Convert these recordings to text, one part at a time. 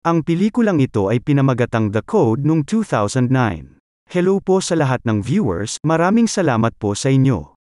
Ang pelikulang ito ay pinamagatang The Code noong 2009. Hello po sa lahat ng viewers, maraming salamat po sa inyo.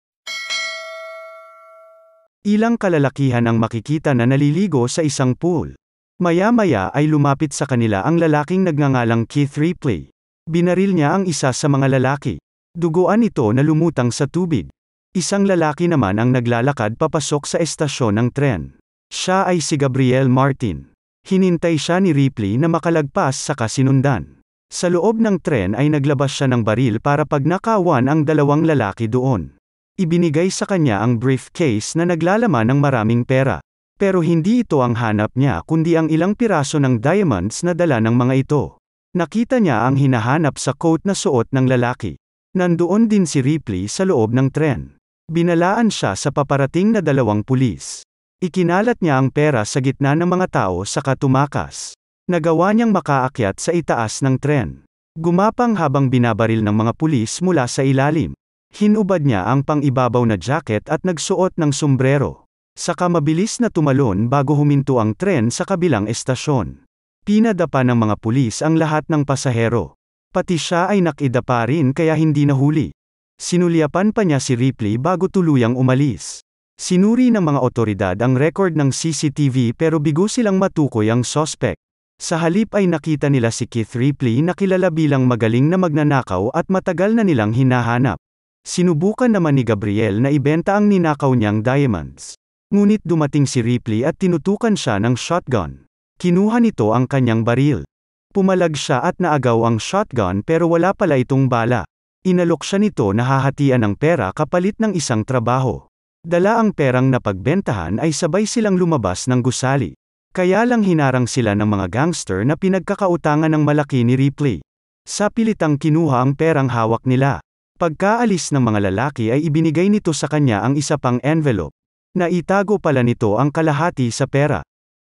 Ilang kalalakihan ang makikita na naliligo sa isang pool. Maya-maya ay lumapit sa kanila ang lalaking nagngangalang Keith Ripley. Binaril niya ang isa sa mga lalaki. Duguan ito na lumutang sa tubig. Isang lalaki naman ang naglalakad papasok sa estasyon ng tren. Siya ay si Gabriel Martin. Hinintay siya ni Ripley na makalagpas sa kasinundan. Sa loob ng tren ay naglabas siya ng baril para pagnakawan ang dalawang lalaki doon. Ibinigay sa kanya ang briefcase na naglalaman ng maraming pera. Pero hindi ito ang hanap niya kundi ang ilang piraso ng diamonds na dala ng mga ito. Nakita niya ang hinahanap sa coat na suot ng lalaki. Nandoon din si Ripley sa loob ng tren. Binalaan siya sa paparating na dalawang pulis. Ikinalat niya ang pera sa gitna ng mga tao sa katumakas. Nagawa niyang makaakyat sa itaas ng tren. Gumapang habang binabaril ng mga pulis mula sa ilalim. Hinubad niya ang pangibabaw na jacket at nagsuot ng sombrero. Saka mabilis na tumalon bago huminto ang tren sa kabilang estasyon. Pinadapa ng mga pulis ang lahat ng pasahero. Pati siya ay nakidapa rin kaya hindi nahuli. Sinulyapan pa niya si Ripley bago tuluyang umalis. Sinuri ng mga otoridad ang record ng CCTV pero bigo silang matukoy ang sospek. Sa halip ay nakita nila si Keith Ripley na kilala bilang magaling na magnanakaw at matagal na nilang hinahanap. Sinubukan naman ni Gabriel na ibenta ang ninakaw niyang diamonds. Ngunit dumating si Ripley at tinutukan siya ng shotgun. Kinuha nito ang kanyang baril. Pumalag siya at naagaw ang shotgun pero wala pala itong bala. Inalok siya nito na hahatian ng pera kapalit ng isang trabaho. Dala ang perang napagbentahan ay sabay silang lumabas ng gusali. Kaya lang hinarang sila ng mga gangster na pinagkakautangan ng malaki ni Ripley. Sa pilitang kinuha ang perang hawak nila. Pagkaalis ng mga lalaki ay ibinigay nito sa kanya ang isa pang envelope. Naitago pala nito ang kalahati sa pera.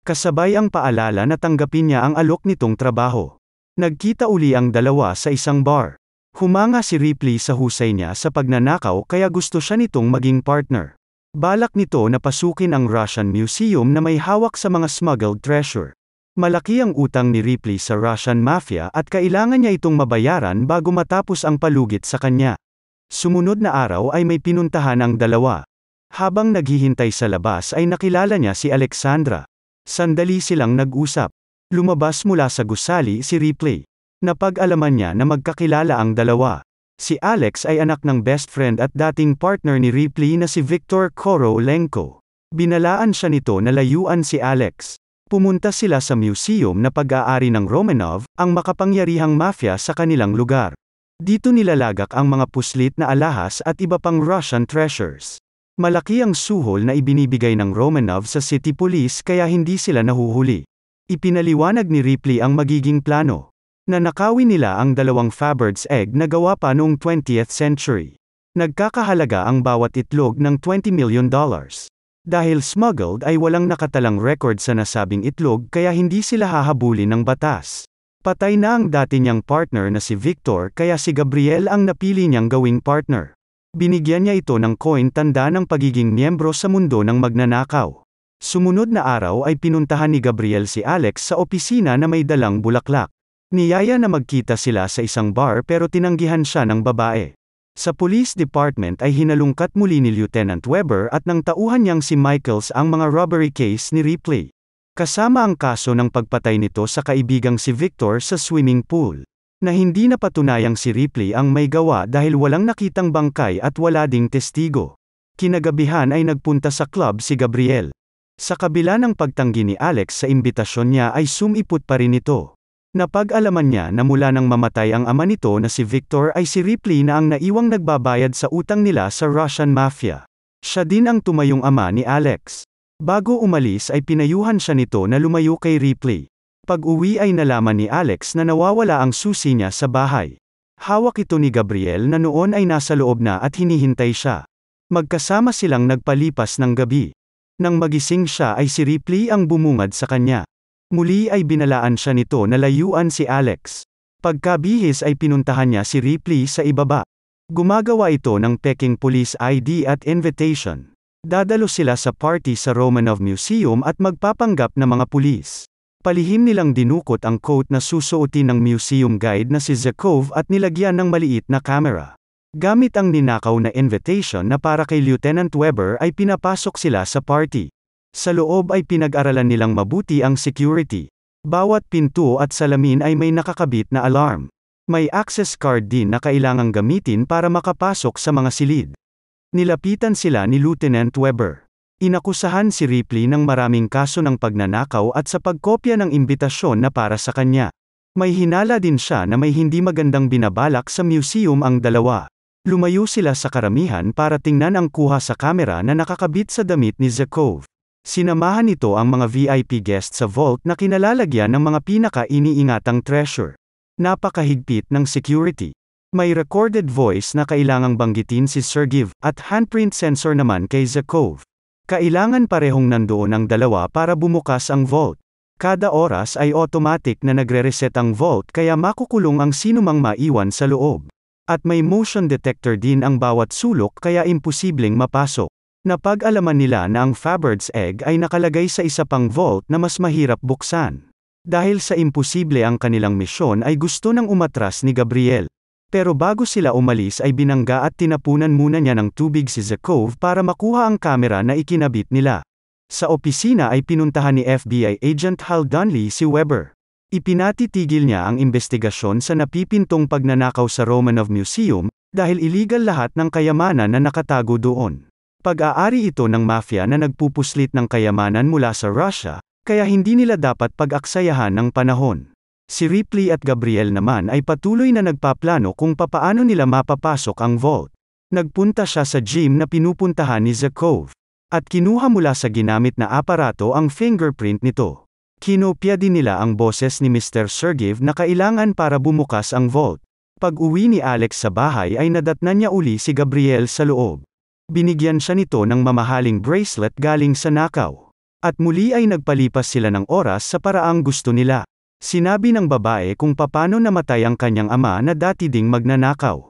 Kasabay ang paalala na tanggapin niya ang alok nitong trabaho. Nagkita uli ang dalawa sa isang bar. Humanga si Ripley sa husay niya sa pagnanakaw kaya gusto siya nitong maging partner. Balak nito na pasukin ang Russian Museum na may hawak sa mga smuggled treasure. Malaki ang utang ni Ripley sa Russian Mafia at kailangan niya itong mabayaran bago matapos ang palugit sa kanya. Sumunod na araw ay may pinuntahan ang dalawa. Habang naghihintay sa labas ay nakilala niya si Alexandra. Sandali silang nag-usap. Lumabas mula sa gusali si Ripley. Napag-alaman niya na magkakilala ang dalawa. Si Alex ay anak ng best friend at dating partner ni Ripley na si Victor Korolenko. Binalaan siya nito na layuan si Alex. Pumunta sila sa museum na pag-aari ng Romanov, ang makapangyarihang mafia sa kanilang lugar. Dito nilalagak ang mga puslit na alahas at iba pang Russian treasures. Malaki ang suhol na ibinibigay ng Romanov sa city police kaya hindi sila nahuhuli. Ipinaliwanag ni Ripley ang magiging plano. Nanakawin nila ang dalawang Faber's egg na gawa pa noong 20th century. Nagkakahalaga ang bawat itlog ng 20 million dollars. Dahil smuggled ay walang nakatalang record sa nasabing itlog kaya hindi sila hahabulin ng batas. Patay na ang dati niyang partner na si Victor kaya si Gabriel ang napili niyang gawing partner. Binigyan niya ito ng coin tanda ng pagiging miyembro sa mundo ng magnanakaw. Sumunod na araw ay pinuntahan ni Gabriel si Alex sa opisina na may dalang bulaklak. Niyaya na magkita sila sa isang bar pero tinanggihan siya ng babae. Sa police department ay hinalungkat muli ni Lieutenant Weber at nang tauhan niyang si Michaels ang mga robbery case ni Ripley. Kasama ang kaso ng pagpatay nito sa kaibigang si Victor sa swimming pool. Na hindi napatunayang si Ripley ang may gawa dahil walang nakitang bangkay at wala ding testigo. Kinagabihan ay nagpunta sa club si Gabriel. Sa kabila ng pagtanggi ni Alex sa imbitasyon niya ay sumipot pa rin ito. Napag-alaman niya na mula nang mamatay ang ama nito na si Victor ay si Ripley na ang naiwang nagbabayad sa utang nila sa Russian Mafia. Siya din ang tumayong ama ni Alex. Bago umalis ay pinayuhan siya nito na lumayo kay Ripley. Pag-uwi ay nalaman ni Alex na nawawala ang susi niya sa bahay. Hawak ito ni Gabriel na noon ay nasa loob na at hinihintay siya. Magkasama silang nagpalipas ng gabi. Nang magising siya ay si Ripley ang bumungad sa kanya. Muli ay binalaan siya nito na layuan si Alex. Pagkabihis ay pinuntahan niya si Ripley sa ibaba. Gumagawa ito ng peking police ID at invitation. Dadalo sila sa party sa Romanov Museum at magpapanggap na mga pulis. Palihim nilang dinukot ang coat na susuotin ng museum guide na si Zakov at nilagyan ng maliit na camera. Gamit ang ninakaw na invitation na para kay Lieutenant Weber ay pinapasok sila sa party. Sa loob ay pinag-aralan nilang mabuti ang security. Bawat pinto at salamin ay may nakakabit na alarm. May access card din na kailangang gamitin para makapasok sa mga silid. Nilapitan sila ni Lieutenant Weber. Inakusahan si Ripley ng maraming kaso ng pagnanakaw at sa pagkopya ng imbitasyon na para sa kanya. May hinala din siya na may hindi magandang binabalak sa museum ang dalawa. Lumayo sila sa karamihan para tingnan ang kuha sa kamera na nakakabit sa damit ni Zakov. Sinamahan nito ang mga VIP guest sa vault na kinalalagyan ng mga pinaka-iniingatang treasure. Napakahigpit ng security. May recorded voice na kailangang banggitin si Sergiv, at handprint sensor naman kay Zakov. Kailangan parehong nandoon ang dalawa para bumukas ang vault. Kada oras ay automatic na nagre-reset ang vault kaya makukulong ang sinumang maiwan sa loob. At may motion detector din ang bawat sulok kaya imposibleng mapasok. Napag-alaman nila na ang Fabbird's egg ay nakalagay sa isa pang vault na mas mahirap buksan. Dahil sa imposible ang kanilang misyon ay gusto ng umatras ni Gabriel. Pero bago sila umalis ay binangga at tinapunan muna niya ng tubig si Zakov para makuha ang kamera na ikinabit nila. Sa opisina ay pinuntahan ni FBI agent Hal Dunley si Weber. Ipinatitigil niya ang investigasyon sa napipintong pagnanakaw sa Romanov Museum dahil illegal lahat ng kayamanan na nakatago doon. Pag-aari ito ng mafia na nagpupuslit ng kayamanan mula sa Russia, kaya hindi nila dapat pag-aksayahan ng panahon. Si Ripley at Gabriel naman ay patuloy na nagpaplano kung papaano nila mapapasok ang vault. Nagpunta siya sa gym na pinupuntahan ni Zakov. At kinuha mula sa ginamit na aparato ang fingerprint nito. Kinopya din nila ang boses ni Mr. Sergeev na kailangan para bumukas ang vault. Pag uwi ni Alex sa bahay ay nadatnan niya uli si Gabriel sa loob. Binigyan siya nito ng mamahaling bracelet galing sa nakaw. At muli ay nagpalipas sila ng oras sa paraang gusto nila. Sinabi ng babae kung papano namatay ang kanyang ama na dati ding magnanakaw.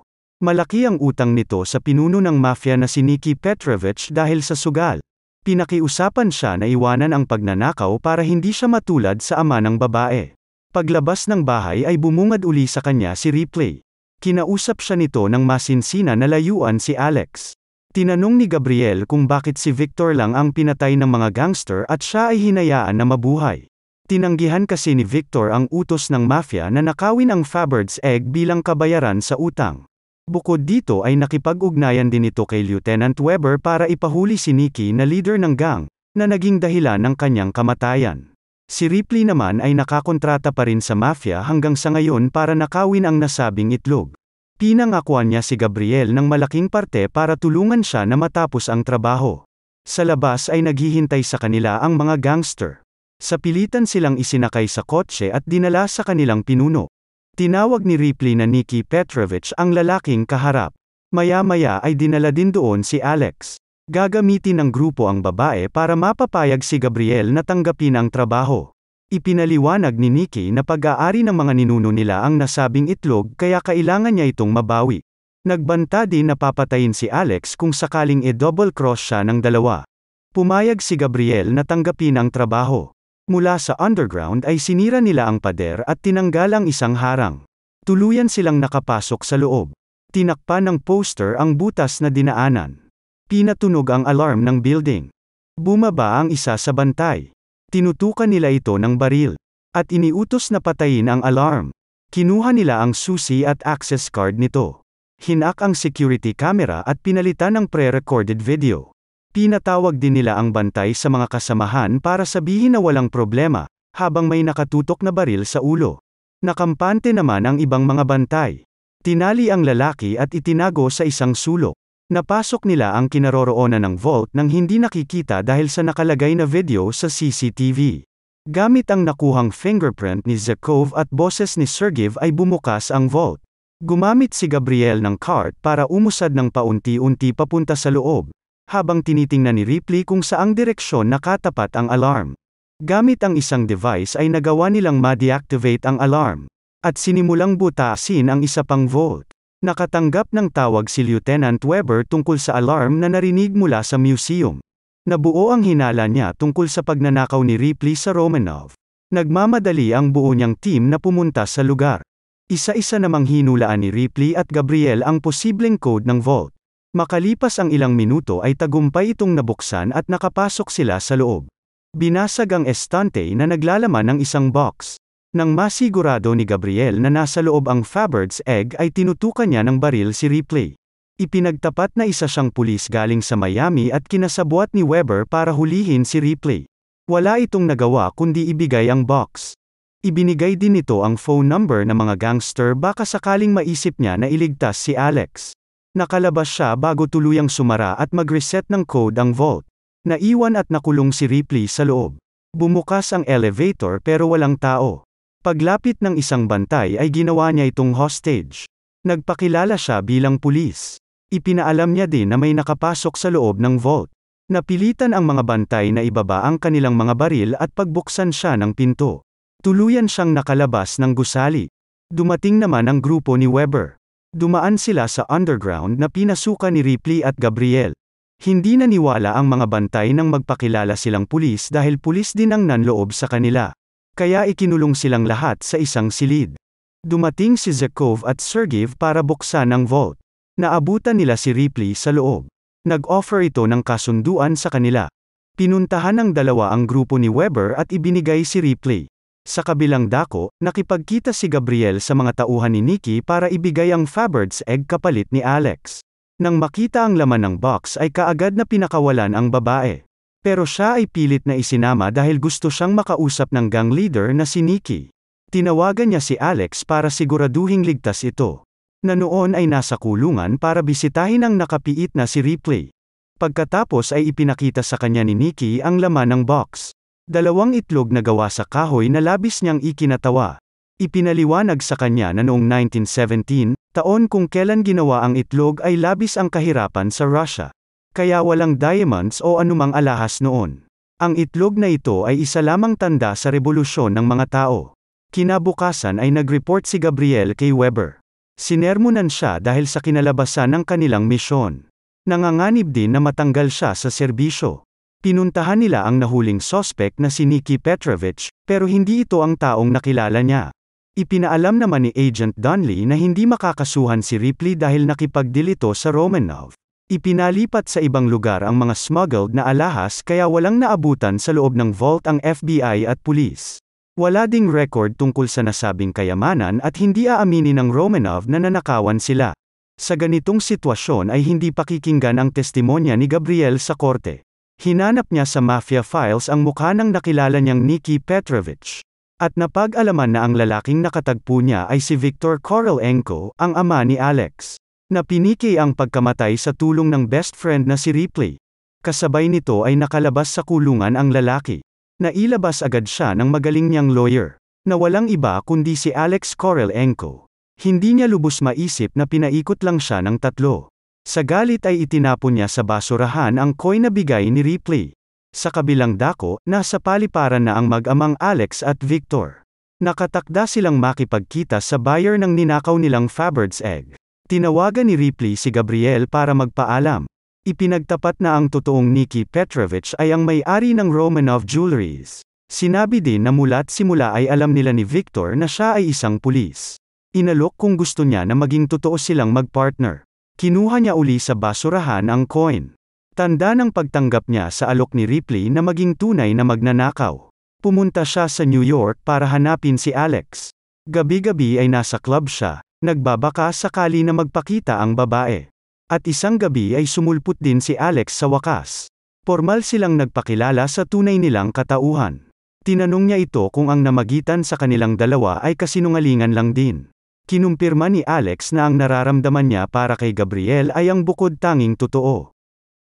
Malaki ang utang nito sa pinuno ng mafia na si Nikki Petrovich dahil sa sugal. Pinakiusapan siya na iwanan ang pagnanakaw para hindi siya matulad sa ama ng babae. Paglabas ng bahay ay bumungad uli sa kanya si Ripley. Kinausap siya nito ng masinsina na layuan si Alex. Tinanong ni Gabriel kung bakit si Victor lang ang pinatay ng mga gangster at siya ay hinayaan na mabuhay. Tinanggihan kasi ni Victor ang utos ng mafia na nakawin ang Faber's egg bilang kabayaran sa utang. Bukod dito ay nakipag-ugnayan din ito kay Lieutenant Weber para ipahuli si Nikki na leader ng gang, na naging dahilan ng kanyang kamatayan. Si Ripley naman ay nakakontrata pa rin sa mafia hanggang sa ngayon para nakawin ang nasabing itlog. Pinangakuan niya si Gabriel ng malaking parte para tulungan siya na matapos ang trabaho. Sa labas ay naghihintay sa kanila ang mga gangster. Sa pilitan silang isinakay sa kotse at dinala sa kanilang pinuno. Tinawag ni Ripley na Nikki Petrovich ang lalaking kaharap. Maya-maya ay dinala din doon si Alex. Gagamitin ng grupo ang babae para mapapayag si Gabriel na tanggapin ang trabaho. Ipinaliwanag ni Nikki na pag-aari ng mga ninuno nila ang nasabing itlog kaya kailangan niya itong mabawi. Nagbanta din na papatayin si Alex kung sakaling i-double cross siya ng dalawa. Pumayag si Gabriel na tanggapin ang trabaho. Mula sa underground ay sinira nila ang pader at tinanggal ang isang harang. Tuluyan silang nakapasok sa loob. Tinakpan ng poster ang butas na dinaanan. Pinatunog ang alarm ng building. Bumaba ang isa sa bantay. Tinutukan nila ito ng baril. At iniutos na patayin ang alarm. Kinuha nila ang susi at access card nito. Hinak ang security camera at pinalitan ng pre-recorded video. Pinatawag din nila ang bantay sa mga kasamahan para sabihin na walang problema, habang may nakatutok na baril sa ulo. Nakampante naman ang ibang mga bantay. Tinali ang lalaki at itinago sa isang sulok. Napasok nila ang kinaroroonan ng vault nang hindi nakikita dahil sa nakalagay na video sa CCTV. Gamit ang nakuhang fingerprint ni Zekov at boses ni Sergeev ay bumukas ang vault. Gumamit si Gabriel ng cart para umusad ng paunti-unti papunta sa loob, habang tinitingnan ni Ripley kung saang direksyon nakatapat ang alarm. Gamit ang isang device ay nagawa nilang ma-deactivate ang alarm, at sinimulang butasin ang isa pang vault. Nakatanggap ng tawag si Lieutenant Weber tungkol sa alarm na narinig mula sa museum. Nabuo ang hinala niya tungkol sa pagnanakaw ni Ripley sa Romanov. Nagmamadali ang buo niyang team na pumunta sa lugar. Isa-isa namang hinulaan ni Ripley at Gabriel ang posibleng code ng vault. Makalipas ang ilang minuto ay tagumpay itong nabuksan at nakapasok sila sa loob. Binasag ang estante na naglalaman ng isang box. Nang masigurado ni Gabriel na nasa loob ang Fabbard's egg ay tinutukan niya ng baril si Ripley. Ipinagtapat na isa siyang pulis galing sa Miami at kinasabuat ni Weber para hulihin si Ripley. Wala itong nagawa kundi ibigay ang box. Ibinigay din nito ang phone number ng mga gangster baka sakaling maisip niya na iligtas si Alex. Nakalabas siya bago tuluyang sumara at mag-reset ng code ang vault. Naiwan at nakulong si Ripley sa loob. Bumukas ang elevator pero walang tao. Paglapit ng isang bantay ay ginawa niya itong hostage. Nagpakilala siya bilang pulis. Ipinaalam niya din na may nakapasok sa loob ng vault. Napilitan ang mga bantay na ibaba ang kanilang mga baril at pagbuksan siya ng pinto. Tuluyan siyang nakalabas ng gusali. Dumating naman ang grupo ni Weber. Dumaan sila sa underground na pinasukan ni Ripley at Gabriel. Hindi naniwala ang mga bantay nang magpakilala silang pulis dahil pulis din ang nanloob sa kanila. Kaya ikinulong silang lahat sa isang silid. Dumating si Zekov at Sergeev para buksan ang vault. Naabutan nila si Ripley sa loob. Nag-offer ito ng kasunduan sa kanila. Pinuntahan ng dalawa ang grupo ni Weber at ibinigay si Ripley. Sa kabilang dako, nakipagkita si Gabriel sa mga tauhan ni Nikki para ibigay ang Fabard's egg kapalit ni Alex. Nang makita ang laman ng box ay kaagad na pinakawalan ang babae. Pero siya ay pilit na isinama dahil gusto siyang makausap ng gang leader na si Nikki. Tinawagan niya si Alex para siguraduhing ligtas ito. Na noon ay nasa kulungan para bisitahin ang nakapiit na si Ripley. Pagkatapos ay ipinakita sa kanya ni Nikki ang laman ng box. Dalawang itlog na gawa sa kahoy na labis niyang ikinatawa. Ipinaliwanag sa kanya na noong 1917, taon kung kailan ginawa ang itlog ay labis ang kahirapan sa Russia. Kaya walang diamonds o anumang alahas noon. Ang itlog na ito ay isa lamang tanda sa rebolusyon ng mga tao. Kinabukasan ay nag-report si Gabriel kay Weber. Sinermunan siya dahil sa kinalabasan ng kanilang misyon. Nanganganib din na matanggal siya sa serbisyo. Pinuntahan nila ang nahuling sospek na si Nikki Petrovich, pero hindi ito ang taong nakilala niya. Ipinaalam naman ni Agent Dunley na hindi makakasuhan si Ripley dahil nakipagdilito sa Romanov. Ipinalipat sa ibang lugar ang mga smuggled na alahas kaya walang naabutan sa loob ng vault ang FBI at pulis. Wala ding record tungkol sa nasabing kayamanan at hindi aaminin ng Romanov na nanakawan sila. Sa ganitong sitwasyon ay hindi pakikinggan ang testimonya ni Gabriel sa korte. Hinanap niya sa mafia files ang mukha ng nakilala niyang Nikki Petrovich. At napag-alaman na ang lalaking nakatagpo niya ay si Victor Korolenko, ang ama ni Alex. Napiniki ang pagkamatay sa tulong ng best friend na si Ripley. Kasabay nito ay nakalabas sa kulungan ang lalaki. Nailabas agad siya ng magaling niyang lawyer, na walang iba kundi si Alex Korelenko. Hindi niya lubos maisip na pinaikot lang siya ng tatlo. Sa galit ay itinapon niya sa basurahan ang coin na bigay ni Ripley. Sa kabilang dako, nasa paliparan na ang mag-amang Alex at Victor. Nakatakda silang makipagkita sa buyer ng ninakaw nilang Fabard's egg. Tinawagan ni Ripley si Gabriel para magpaalam. Ipinagtapat na ang totoong Nikki Petrovich ay ang may-ari ng Romanov Jewelries. Sinabi din na mula't simula ay alam nila ni Victor na siya ay isang pulis. Inalok kung gusto niya na maging totoo silang magpartner. Kinuha niya uli sa basurahan ang coin. Tanda ng pagtanggap niya sa alok ni Ripley na maging tunay na magnanakaw. Pumunta siya sa New York para hanapin si Alex. Gabi-gabi ay nasa club siya, Nagbabaka sakali na magpakita ang babae. At isang gabi ay sumulpot din si Alex sa wakas. Formal silang nagpakilala sa tunay nilang katauhan. Tinanong niya ito kung ang namagitan sa kanilang dalawa ay kasinungalingan lang din. Kinumpirma ni Alex na ang nararamdaman niya para kay Gabriel ay ang bukod tanging totoo.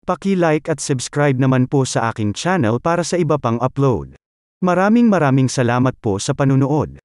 Paki-like at subscribe naman po sa aking channel para sa iba pang upload. Maraming maraming salamat po sa panunood.